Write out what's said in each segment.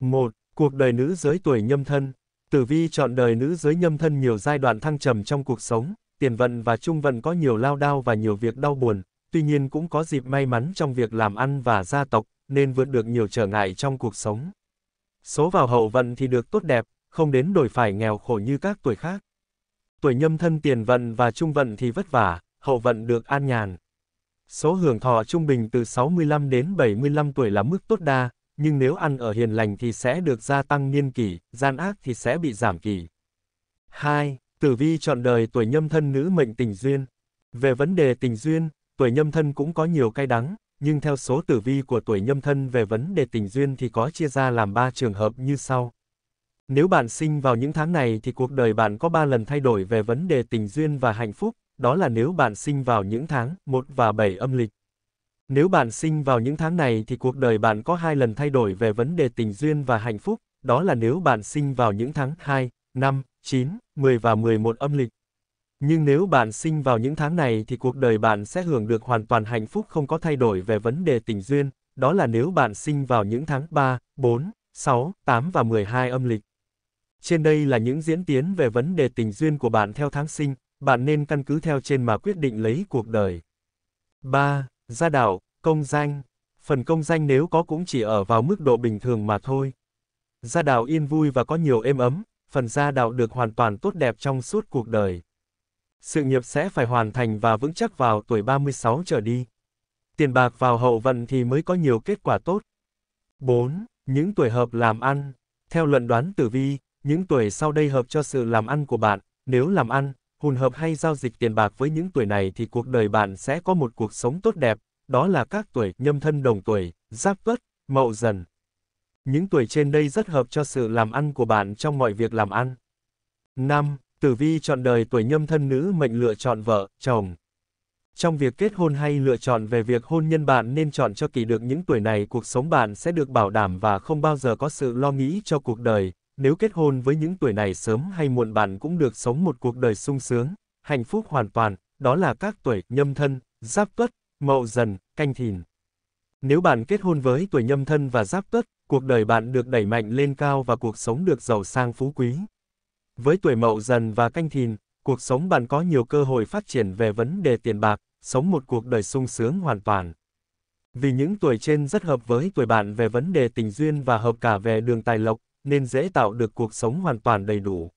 1. Cuộc đời nữ giới tuổi nhâm thân Tử vi chọn đời nữ giới nhâm thân nhiều giai đoạn thăng trầm trong cuộc sống, tiền vận và trung vận có nhiều lao đao và nhiều việc đau buồn, tuy nhiên cũng có dịp may mắn trong việc làm ăn và gia tộc, nên vượt được nhiều trở ngại trong cuộc sống. Số vào hậu vận thì được tốt đẹp, không đến đổi phải nghèo khổ như các tuổi khác. Tuổi nhâm thân tiền vận và trung vận thì vất vả, hậu vận được an nhàn. Số hưởng thọ trung bình từ 65 đến 75 tuổi là mức tốt đa, nhưng nếu ăn ở hiền lành thì sẽ được gia tăng niên kỷ, gian ác thì sẽ bị giảm kỷ. 2. Tử vi chọn đời tuổi nhâm thân nữ mệnh tình duyên. Về vấn đề tình duyên, tuổi nhâm thân cũng có nhiều cay đắng, nhưng theo số tử vi của tuổi nhâm thân về vấn đề tình duyên thì có chia ra làm 3 trường hợp như sau. Nếu bạn sinh vào những tháng này thì cuộc đời bạn có 3 lần thay đổi về vấn đề tình duyên và hạnh phúc, đó là nếu bạn sinh vào những tháng 1 và 7 âm lịch. Nếu bạn sinh vào những tháng này thì cuộc đời bạn có hai lần thay đổi về vấn đề tình duyên và hạnh phúc, đó là nếu bạn sinh vào những tháng 2, 5, 9, 10 và 11 âm lịch. Nhưng nếu bạn sinh vào những tháng này thì cuộc đời bạn sẽ hưởng được hoàn toàn hạnh phúc không có thay đổi về vấn đề tình duyên, đó là nếu bạn sinh vào những tháng 3, 4, 6, 8 và 12 âm lịch. Trên đây là những diễn tiến về vấn đề tình duyên của bạn theo tháng sinh, bạn nên căn cứ theo trên mà quyết định lấy cuộc đời. 3. Gia đạo, Công danh. Phần công danh nếu có cũng chỉ ở vào mức độ bình thường mà thôi. Gia đạo yên vui và có nhiều êm ấm, phần gia đạo được hoàn toàn tốt đẹp trong suốt cuộc đời. Sự nghiệp sẽ phải hoàn thành và vững chắc vào tuổi 36 trở đi. Tiền bạc vào hậu vận thì mới có nhiều kết quả tốt. 4. Những tuổi hợp làm ăn. Theo luận đoán tử vi, những tuổi sau đây hợp cho sự làm ăn của bạn, nếu làm ăn, hùn hợp hay giao dịch tiền bạc với những tuổi này thì cuộc đời bạn sẽ có một cuộc sống tốt đẹp, đó là các tuổi nhâm thân đồng tuổi, giáp tuất, mậu dần. Những tuổi trên đây rất hợp cho sự làm ăn của bạn trong mọi việc làm ăn. 5. Tử vi chọn đời tuổi nhâm thân nữ mệnh lựa chọn vợ, chồng. Trong việc kết hôn hay lựa chọn về việc hôn nhân bạn nên chọn cho kỳ được những tuổi này cuộc sống bạn sẽ được bảo đảm và không bao giờ có sự lo nghĩ cho cuộc đời. Nếu kết hôn với những tuổi này sớm hay muộn bạn cũng được sống một cuộc đời sung sướng, hạnh phúc hoàn toàn, đó là các tuổi nhâm thân, giáp tuất, Mậu dần, canh thìn. Nếu bạn kết hôn với tuổi nhâm thân và giáp tuất, cuộc đời bạn được đẩy mạnh lên cao và cuộc sống được giàu sang phú quý. Với tuổi mậu dần và canh thìn, cuộc sống bạn có nhiều cơ hội phát triển về vấn đề tiền bạc, sống một cuộc đời sung sướng hoàn toàn. Vì những tuổi trên rất hợp với tuổi bạn về vấn đề tình duyên và hợp cả về đường tài lộc, nên dễ tạo được cuộc sống hoàn toàn đầy đủ.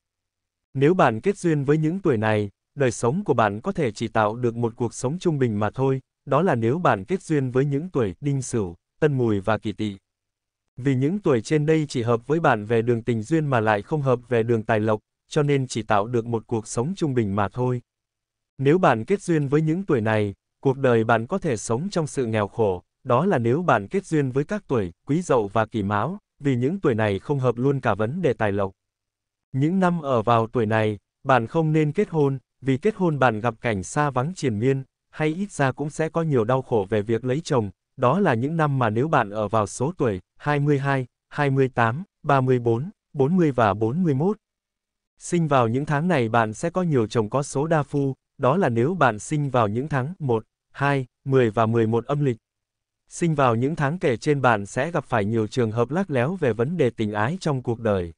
Nếu bạn kết duyên với những tuổi này, đời sống của bạn có thể chỉ tạo được một cuộc sống trung bình mà thôi, đó là nếu bạn kết duyên với những tuổi đinh sửu, tân mùi và kỷ tỵ. Vì những tuổi trên đây chỉ hợp với bạn về đường tình duyên mà lại không hợp về đường tài lộc, cho nên chỉ tạo được một cuộc sống trung bình mà thôi. Nếu bạn kết duyên với những tuổi này, cuộc đời bạn có thể sống trong sự nghèo khổ, đó là nếu bạn kết duyên với các tuổi quý dậu và kỷ mão, vì những tuổi này không hợp luôn cả vấn đề tài lộc. Những năm ở vào tuổi này, bạn không nên kết hôn, vì kết hôn bạn gặp cảnh xa vắng triền miên, hay ít ra cũng sẽ có nhiều đau khổ về việc lấy chồng, đó là những năm mà nếu bạn ở vào số tuổi 22, 28, 34, 40 và 41. Sinh vào những tháng này bạn sẽ có nhiều chồng có số đa phu, đó là nếu bạn sinh vào những tháng 1, 2, 10 và 11 âm lịch. Sinh vào những tháng kể trên bạn sẽ gặp phải nhiều trường hợp lắc léo về vấn đề tình ái trong cuộc đời.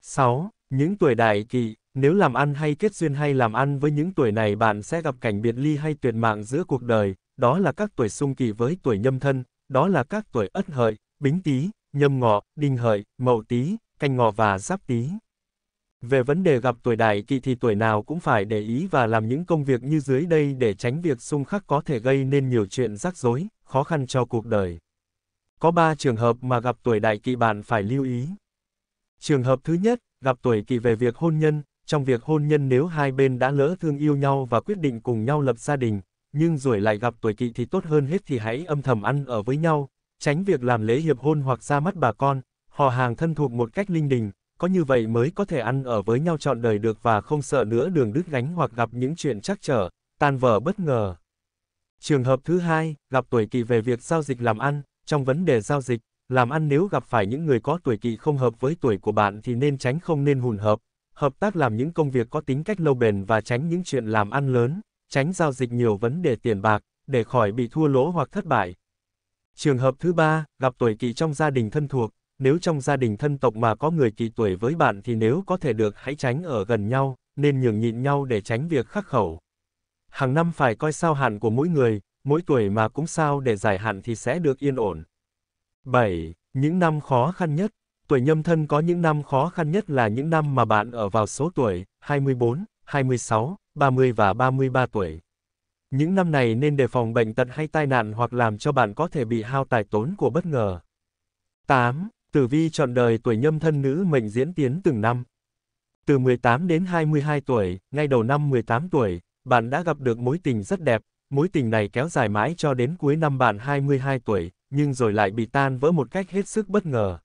6. Những tuổi đại kỵ nếu làm ăn hay kết duyên hay làm ăn với những tuổi này bạn sẽ gặp cảnh biệt ly hay tuyệt mạng giữa cuộc đời, đó là các tuổi xung kỳ với tuổi nhâm thân, đó là các tuổi ất hợi, bính tý, nhâm ngọ, đinh hợi, mậu tý, canh ngọ và giáp tý. Về vấn đề gặp tuổi đại kỵ thì tuổi nào cũng phải để ý và làm những công việc như dưới đây để tránh việc xung khắc có thể gây nên nhiều chuyện rắc rối, khó khăn cho cuộc đời. Có 3 trường hợp mà gặp tuổi đại kỵ bạn phải lưu ý. Trường hợp thứ nhất, gặp tuổi kỵ về việc hôn nhân, trong việc hôn nhân nếu hai bên đã lỡ thương yêu nhau và quyết định cùng nhau lập gia đình, nhưng rồi lại gặp tuổi kỵ thì tốt hơn hết thì hãy âm thầm ăn ở với nhau, tránh việc làm lễ hiệp hôn hoặc ra mắt bà con, họ hàng thân thuộc một cách linh đình, có như vậy mới có thể ăn ở với nhau trọn đời được và không sợ nữa đường đứt gánh hoặc gặp những chuyện trắc trở, tan vỡ bất ngờ. Trường hợp thứ hai, gặp tuổi kỵ về việc giao dịch làm ăn, trong vấn đề giao dịch, làm ăn nếu gặp phải những người có tuổi kỵ không hợp với tuổi của bạn thì nên tránh không nên hùn hợp, hợp tác làm những công việc có tính cách lâu bền và tránh những chuyện làm ăn lớn, tránh giao dịch nhiều vấn đề tiền bạc, để khỏi bị thua lỗ hoặc thất bại. Trường hợp thứ ba, gặp tuổi kỵ trong gia đình thân thuộc, nếu trong gia đình thân tộc mà có người kỵ tuổi với bạn thì nếu có thể được hãy tránh ở gần nhau, nên nhường nhịn nhau để tránh việc khắc khẩu. Hàng năm phải coi sao hạn của mỗi người, mỗi tuổi mà cũng sao để giải hạn thì sẽ được yên ổn. 7. Những năm khó khăn nhất Tuổi nhâm thân có những năm khó khăn nhất là những năm mà bạn ở vào số tuổi 24, 26, 30 và 33 tuổi. Những năm này nên đề phòng bệnh tật hay tai nạn hoặc làm cho bạn có thể bị hao tài tốn của bất ngờ. 8. Tử vi chọn đời tuổi nhâm thân nữ mệnh diễn tiến từng năm. Từ 18 đến 22 tuổi, ngay đầu năm 18 tuổi, bạn đã gặp được mối tình rất đẹp, mối tình này kéo dài mãi cho đến cuối năm bạn 22 tuổi, nhưng rồi lại bị tan vỡ một cách hết sức bất ngờ.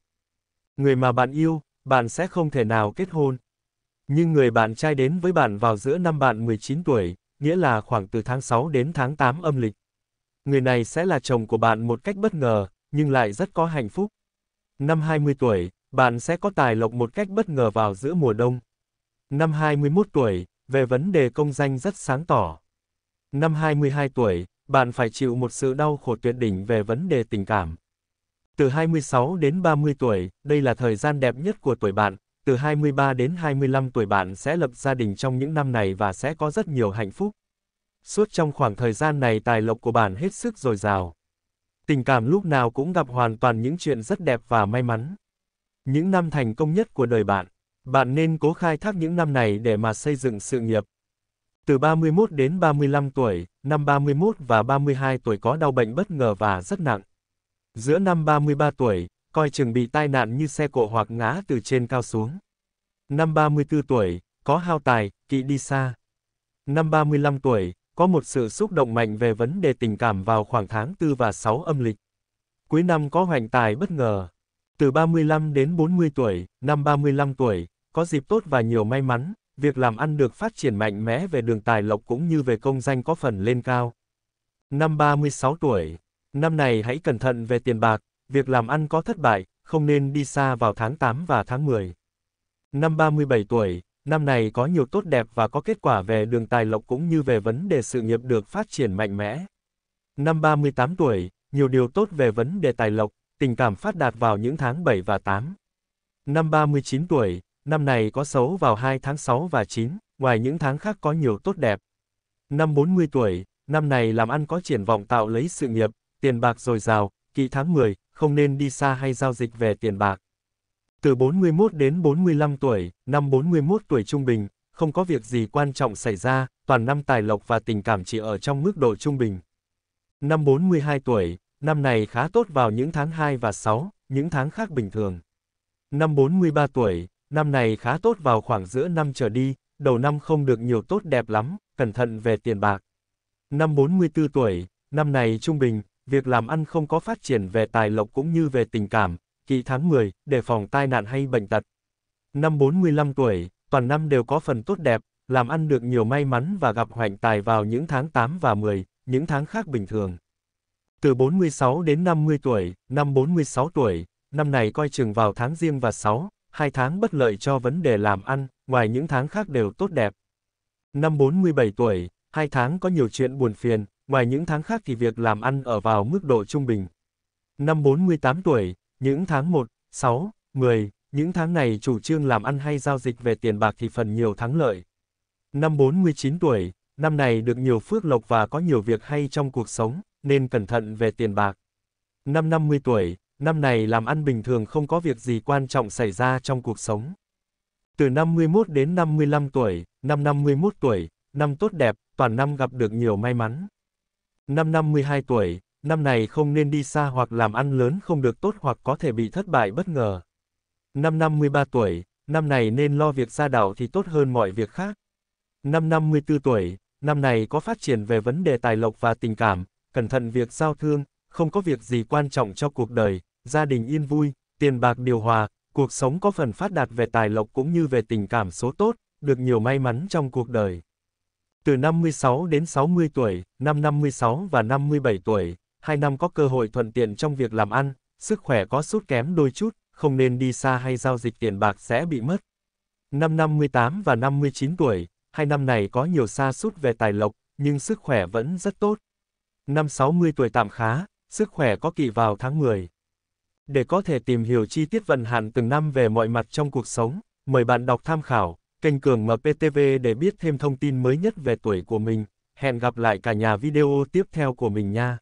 Người mà bạn yêu, bạn sẽ không thể nào kết hôn. Nhưng người bạn trai đến với bạn vào giữa năm bạn 19 tuổi, nghĩa là khoảng từ tháng 6 đến tháng 8 âm lịch. Người này sẽ là chồng của bạn một cách bất ngờ, nhưng lại rất có hạnh phúc. Năm 20 tuổi, bạn sẽ có tài lộc một cách bất ngờ vào giữa mùa đông. Năm 21 tuổi, về vấn đề công danh rất sáng tỏ. Năm 22 tuổi, bạn phải chịu một sự đau khổ tuyệt đỉnh về vấn đề tình cảm. Từ 26 đến 30 tuổi, đây là thời gian đẹp nhất của tuổi bạn, từ 23 đến 25 tuổi bạn sẽ lập gia đình trong những năm này và sẽ có rất nhiều hạnh phúc. Suốt trong khoảng thời gian này tài lộc của bạn hết sức dồi dào. Tình cảm lúc nào cũng gặp hoàn toàn những chuyện rất đẹp và may mắn. Những năm thành công nhất của đời bạn, bạn nên cố khai thác những năm này để mà xây dựng sự nghiệp. Từ 31 đến 35 tuổi, năm 31 và 32 tuổi có đau bệnh bất ngờ và rất nặng. Giữa năm 33 tuổi, coi chừng bị tai nạn như xe cộ hoặc ngã từ trên cao xuống. Năm 34 tuổi, có hao tài, kỵ đi xa. Năm 35 tuổi, có một sự xúc động mạnh về vấn đề tình cảm vào khoảng tháng 4 và 6 âm lịch. Cuối năm có hoành tài bất ngờ. Từ 35 đến 40 tuổi, năm 35 tuổi, có dịp tốt và nhiều may mắn, việc làm ăn được phát triển mạnh mẽ về đường tài lộc cũng như về công danh có phần lên cao. Năm 36 tuổi, Năm này hãy cẩn thận về tiền bạc, việc làm ăn có thất bại, không nên đi xa vào tháng 8 và tháng 10. Năm 37 tuổi, năm này có nhiều tốt đẹp và có kết quả về đường tài lộc cũng như về vấn đề sự nghiệp được phát triển mạnh mẽ. Năm 38 tuổi, nhiều điều tốt về vấn đề tài lộc, tình cảm phát đạt vào những tháng 7 và 8. Năm 39 tuổi, năm này có xấu vào 2 tháng 6 và 9, ngoài những tháng khác có nhiều tốt đẹp. Năm 40 tuổi, năm này làm ăn có triển vọng tạo lấy sự nghiệp, tiền bạc dồi dào, kỵ tháng 10, không nên đi xa hay giao dịch về tiền bạc. Từ 41 đến 45 tuổi, năm 41 tuổi trung bình, không có việc gì quan trọng xảy ra, toàn năm tài lộc và tình cảm chỉ ở trong mức độ trung bình. Năm 42 tuổi, năm này khá tốt vào những tháng 2 và 6, những tháng khác bình thường. Năm 43 tuổi, năm này khá tốt vào khoảng giữa năm trở đi, đầu năm không được nhiều tốt đẹp lắm, cẩn thận về tiền bạc. Năm 44 tuổi, năm này trung bình, việc làm ăn không có phát triển về tài lộc cũng như về tình cảm, kỵ tháng 10, đề phòng tai nạn hay bệnh tật. Năm 45 tuổi, toàn năm đều có phần tốt đẹp, làm ăn được nhiều may mắn và gặp hoạnh tài vào những tháng 8 và 10, những tháng khác bình thường. Từ 46 đến 50 tuổi, năm 46 tuổi, năm này coi chừng vào tháng riêng và 6, hai tháng bất lợi cho vấn đề làm ăn, ngoài những tháng khác đều tốt đẹp. Năm 47 tuổi, hai tháng có nhiều chuyện buồn phiền, Ngoài những tháng khác thì việc làm ăn ở vào mức độ trung bình. Năm 48 tuổi, những tháng 1, 6, 10, những tháng này chủ trương làm ăn hay giao dịch về tiền bạc thì phần nhiều thắng lợi. Năm 49 tuổi, năm này được nhiều phước lộc và có nhiều việc hay trong cuộc sống, nên cẩn thận về tiền bạc. Năm 50 tuổi, năm này làm ăn bình thường không có việc gì quan trọng xảy ra trong cuộc sống. Từ 51 đến 55 tuổi, năm 51 tuổi, năm tốt đẹp, toàn năm gặp được nhiều may mắn. Năm năm 12 tuổi, năm này không nên đi xa hoặc làm ăn lớn không được tốt hoặc có thể bị thất bại bất ngờ. Năm năm 13 tuổi, năm này nên lo việc xa đảo thì tốt hơn mọi việc khác. Năm năm 54 tuổi, năm này có phát triển về vấn đề tài lộc và tình cảm, cẩn thận việc giao thương, không có việc gì quan trọng cho cuộc đời, gia đình yên vui, tiền bạc điều hòa, cuộc sống có phần phát đạt về tài lộc cũng như về tình cảm số tốt, được nhiều may mắn trong cuộc đời. Từ 56 đến 60 tuổi, năm 56 và 57 tuổi, hai năm có cơ hội thuận tiện trong việc làm ăn, sức khỏe có sút kém đôi chút, không nên đi xa hay giao dịch tiền bạc sẽ bị mất. Năm 58 và 59 tuổi, hai năm này có nhiều xa sút về tài lộc, nhưng sức khỏe vẫn rất tốt. Năm 60 tuổi tạm khá, sức khỏe có kỳ vào tháng 10. Để có thể tìm hiểu chi tiết vận hạn từng năm về mọi mặt trong cuộc sống, mời bạn đọc tham khảo kênh Cường MPTV để biết thêm thông tin mới nhất về tuổi của mình. Hẹn gặp lại cả nhà video tiếp theo của mình nha.